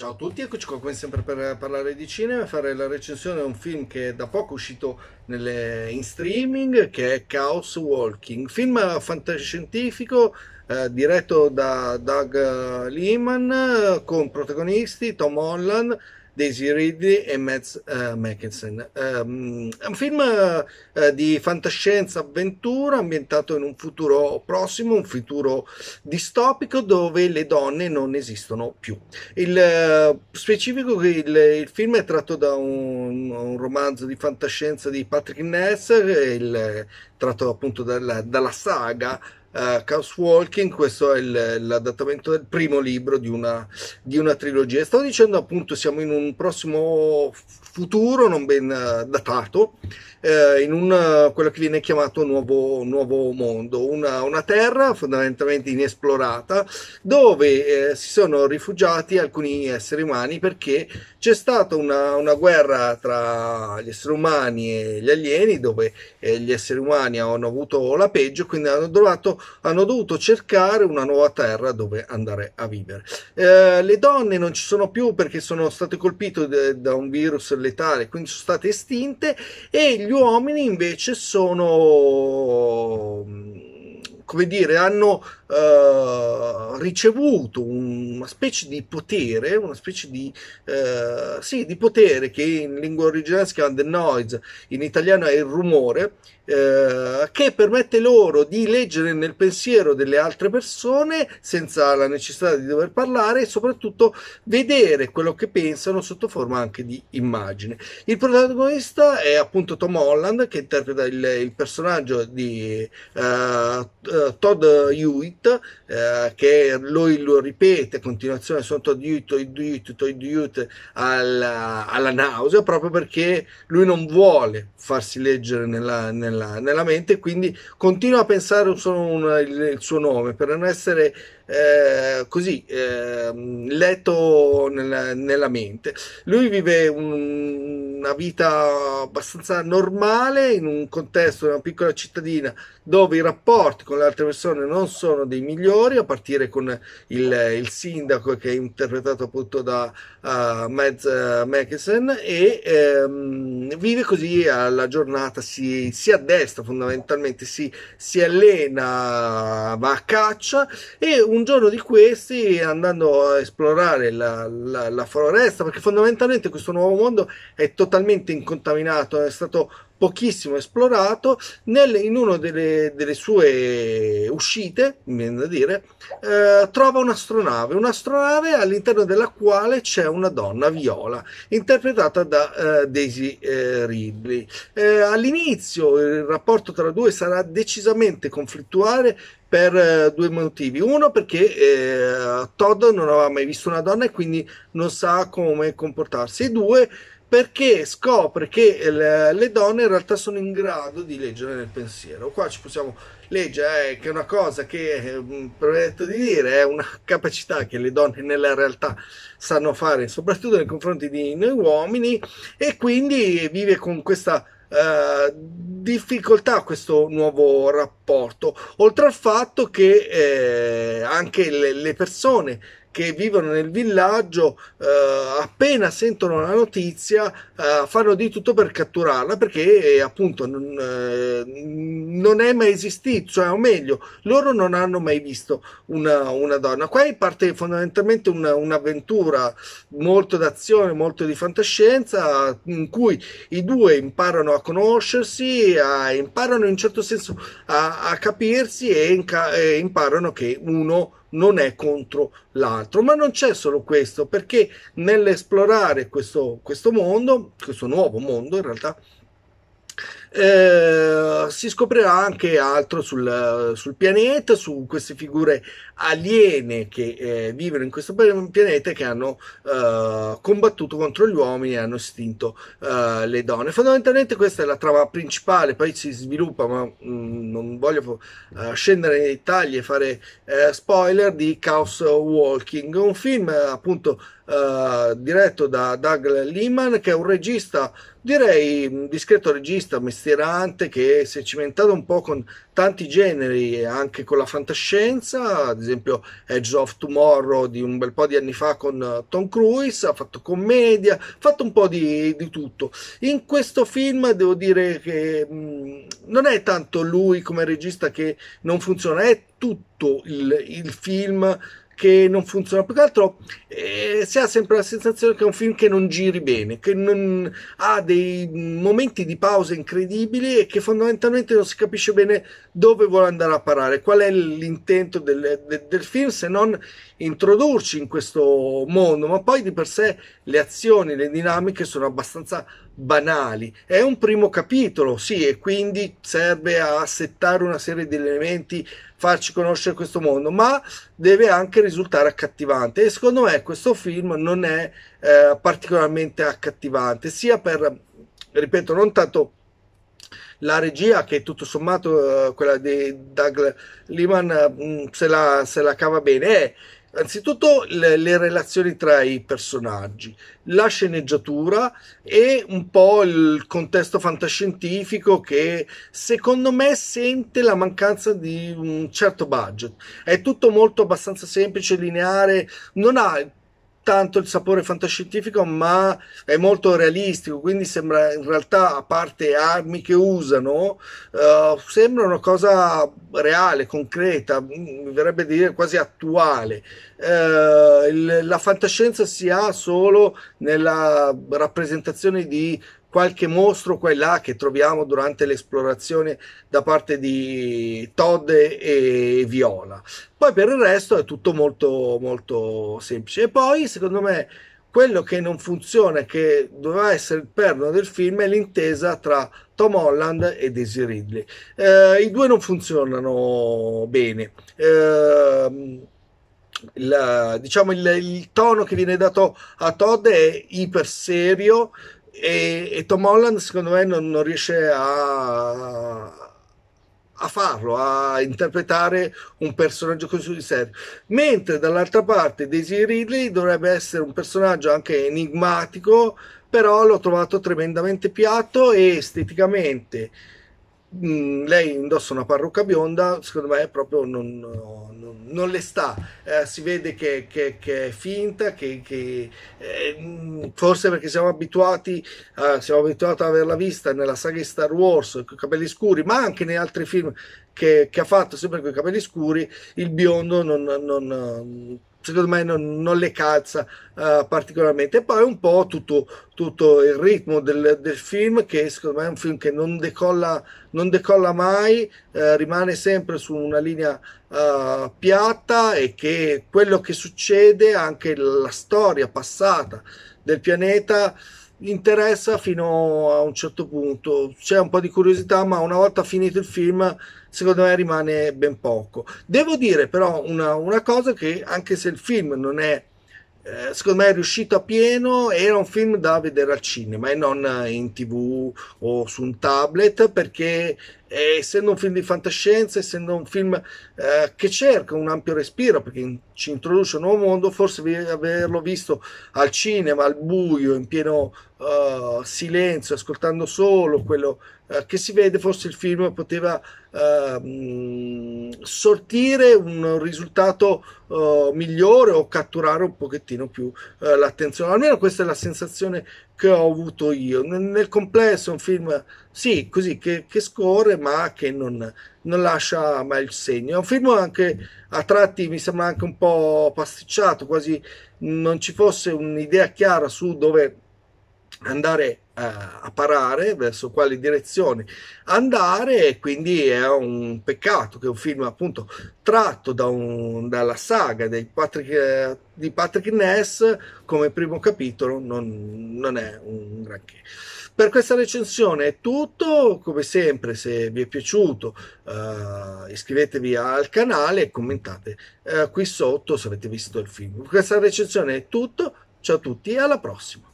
Ciao a tutti, eccoci qua come sempre per parlare di cinema e fare la recensione di un film che è da poco uscito nelle, in streaming che è Chaos Walking, film fantascientifico eh, diretto da Doug Lehman con protagonisti Tom Holland, Daisy Ridley e Matt uh, eh, Mackensen. Um, ehm, è un film uh, di fantascienza avventura ambientato in un futuro prossimo, un futuro distopico dove le donne non esistono più. Il uh, specifico che il, il, film è tratto da un, un, romanzo di fantascienza di Patrick Ness, il, tratto appunto dalla, dalla saga uh, Chaos Walking, questo è il, l'adattamento del primo libro di una, di una trilogia. Stavo dicendo appunto siamo in un prossimo futuro non ben uh, datato, uh, in un, quello che viene chiamato nuovo, nuovo mondo, una, una, terra fondamentalmente inesplorata dove si sono rifugiati alcuni esseri umani perché c'è stata una, una guerra tra gli esseri umani e gli alieni dove eh, gli esseri umani hanno avuto la peggio, quindi hanno trovato hanno dovuto cercare una nuova terra dove andare a vivere. Eh, le donne non ci sono più perché sono state colpite da un virus letale, quindi sono state estinte e gli uomini invece sono come dire, hanno eh, ricevuto una specie di potere, una specie di, eh, sì, di potere che in lingua originale si chiama the noise, in italiano è il rumore, eh, che permette loro di leggere nel pensiero delle altre persone senza la necessità di dover parlare e soprattutto vedere quello che pensano sotto forma anche di immagine. Il protagonista è appunto Tom Holland che interpreta il, il personaggio di uh, eh, Todd Hewitt, eh, che lui lo ripete a continuazione, sono Todd Hewitt, Todd Hewitt, Todd Hewitt alla, alla, nausea, proprio perché lui non vuole farsi leggere nella, nella, nella mente, quindi continua a pensare solo una, il, il suo nome per non essere eh, così eh, letto nella, nella, mente. Lui vive un, una vita abbastanza normale in un contesto di una piccola cittadina dove i rapporti con le altre persone non sono dei migliori, a partire con il, il sindaco che è interpretato appunto da uh, Mads uh, e ehm, vive così alla giornata, si, si addestra fondamentalmente, si, si allena, va a caccia e un un giorno di questi, andando a esplorare la, la, la foresta, perché fondamentalmente questo nuovo mondo è totalmente incontaminato, è stato pochissimo esplorato, nel, in una delle, delle, sue uscite, da dire, eh, trova un'astronave, un'astronave all'interno della quale c'è una donna viola, interpretata da eh, Daisy eh, Ridley. Eh, all'inizio il rapporto tra due sarà decisamente conflittuale per eh, due motivi. Uno perché eh, Todd non aveva mai visto una donna e quindi non sa come comportarsi. E due perché scopre che le, le donne in realtà sono in grado di leggere nel pensiero. Qua ci possiamo leggere eh, che è una cosa che, eh, permetto di dire, è una capacità che le donne nella realtà sanno fare, soprattutto nei confronti di noi uomini, e quindi vive con questa eh, difficoltà a questo nuovo rapporto, oltre al fatto che eh, anche le, le, persone che vivono nel villaggio eh, appena sentono la notizia eh, fanno di tutto per catturarla perché eh, appunto non, non è mai esistito, cioè, o meglio, loro non hanno mai visto una, una donna. Qua parte fondamentalmente una, un'avventura molto d'azione, molto di fantascienza, in cui i due imparano a conoscersi, a, imparano in un certo senso a, a capirsi e, inca- e imparano che uno non è contro l'altro. Ma non c'è solo questo, perché nell'esplorare questo, questo mondo, questo nuovo mondo in realtà, eh, si scoprirà anche altro sul, sul, pianeta, su queste figure aliene che eh, vivono in questo pianeta e che hanno eh, combattuto contro gli uomini e hanno estinto eh, le donne. Fondamentalmente questa è la trama principale, poi si sviluppa, ma mh, mm, non voglio eh, scendere nei dettagli e fare spoiler di Chaos Walking, un film appunto eh, diretto da Doug Lehman, che è un regista, direi un discreto regista, mestierante, che si è cimentato un po' con tanti generi, anche con la fantascienza, ad esempio Edge of Tomorrow di un bel po' di anni fa con eh, Tom Cruise, ha fatto commedia, ha fatto un po' di, di tutto. In questo film devo dire che mh, mm, non è tanto lui come regista che non funziona, è tutto il, il film che non funziona. Più che altro eh, si ha sempre la sensazione che è un film che non giri bene, che non, ha dei momenti di pausa incredibili e che fondamentalmente non si capisce bene dove vuole andare a parare, qual è l'intento del, de, del film se non introdurci in questo mondo, ma poi di per sé le azioni, le dinamiche sono abbastanza banali. È un primo capitolo, sì, e quindi serve a settare una serie di elementi, farci conoscere questo mondo, ma deve anche risultare accattivante. E secondo me questo film non è eh, particolarmente accattivante, sia per, ripeto, non tanto la regia che tutto sommato eh, quella di Doug Liman mm, se la, se la cava bene è Anzitutto le, le, relazioni tra i personaggi, la sceneggiatura e un po' il contesto fantascientifico che secondo me sente la mancanza di un certo budget. È tutto molto abbastanza semplice, lineare, non ha tanto il sapore fantascientifico, ma è molto realistico, quindi sembra in realtà, a parte armi che usano, uh, sembra una cosa reale, concreta, mm, mi verrebbe dire quasi attuale. Uh, il, la fantascienza si ha solo nella rappresentazione di qualche mostro qua e là che troviamo durante l'esplorazione da parte di Todd e Viola. Poi per il resto è tutto molto, molto semplice. E poi, secondo me, quello che non funziona, che doveva essere il perno del film, è l'intesa tra Tom Holland e Daisy Ridley. Eh, I due non funzionano bene. Eh, la, diciamo il, il, tono che viene dato a Todd è iper serio e, e Tom Holland secondo me non, non riesce a, a farlo, a interpretare un personaggio così di serio. Mentre dall'altra parte Daisy Ridley dovrebbe essere un personaggio anche enigmatico, però l'ho trovato tremendamente piatto e esteticamente Mm, lei indossa una parrucca bionda, secondo me proprio non, non, non le sta, eh, si vede che, che, che, è finta, che, che eh, mm, forse perché siamo abituati, eh, siamo abituati ad averla vista nella saga di Star Wars, con i capelli scuri, ma anche negli altri film che, che, ha fatto sempre con i capelli scuri, il biondo non, non, secondo me non, non le calza uh, particolarmente. E poi un po' tutto, tutto il ritmo del, del, film, che secondo me è un film che non decolla, non decolla mai, uh, rimane sempre su una linea uh, piatta e che quello che succede, anche la storia passata del pianeta interessa fino a un certo punto, c'è un po' di curiosità, ma una volta finito il film, secondo me rimane ben poco. Devo dire però una, una cosa che anche se il film non è eh, secondo me è riuscito a pieno, era un film da vedere al cinema e non in tv o su un tablet perché eh, essendo un film di fantascienza, essendo un film eh, che cerca un ampio respiro perché in, ci introduce un nuovo mondo, forse vi, averlo visto al cinema, al buio, in pieno uh, silenzio, ascoltando solo quello uh, che si vede, forse il film poteva... Uh, ehm, mh, sortire un risultato uh, migliore o catturare un pochettino più uh, l'attenzione. Almeno questa è la sensazione che ho avuto io. N- nel complesso un film, sì, così, che, che scorre ma che non, non lascia mai il segno. È un film anche a tratti mi sembra anche un po' pasticciato, quasi non ci fosse un'idea chiara su dove andare a, eh, a parare, verso quale direzione andare e quindi è un peccato che un film appunto tratto da un, dalla saga dei Patrick, di Patrick Ness come primo capitolo non, non è un granché. Per questa recensione è tutto, come sempre se vi è piaciuto uh, iscrivetevi al canale e commentate uh, qui sotto se avete visto il film. Per questa recensione è tutto, ciao a tutti e alla prossima!